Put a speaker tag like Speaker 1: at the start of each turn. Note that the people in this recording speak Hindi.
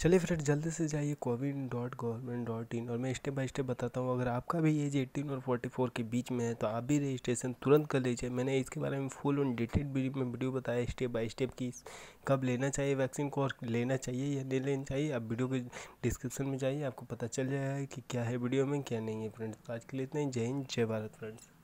Speaker 1: चलिए फ्रेंड जल्दी से जाइए CoWIN dot government dot in और मैं स्टेप बाय स्टेप बताता हूँ अगर आपका भी एज एटीन और फोर्टी फोर के बीच में है तो आप भी रजिस्ट्रेशन तुरंत कर लीजिए मैंने इसके बारे में फुल ऑन डिटेल में वीडियो बताया स्टेप बाय स्टेप कि कब लेना चाहिए वैक्सीन को और लेना चाहिए या नहीं लेना चाहिए आप वीडियो के डिस्क्रिप्शन में जाइए आपको पता चल जाएगा कि क्या है वीडियो में क्या नहीं है फ्रेंड्स तो आज के लिए इतना ही जय हिंद जय भारत फ्रेंड्स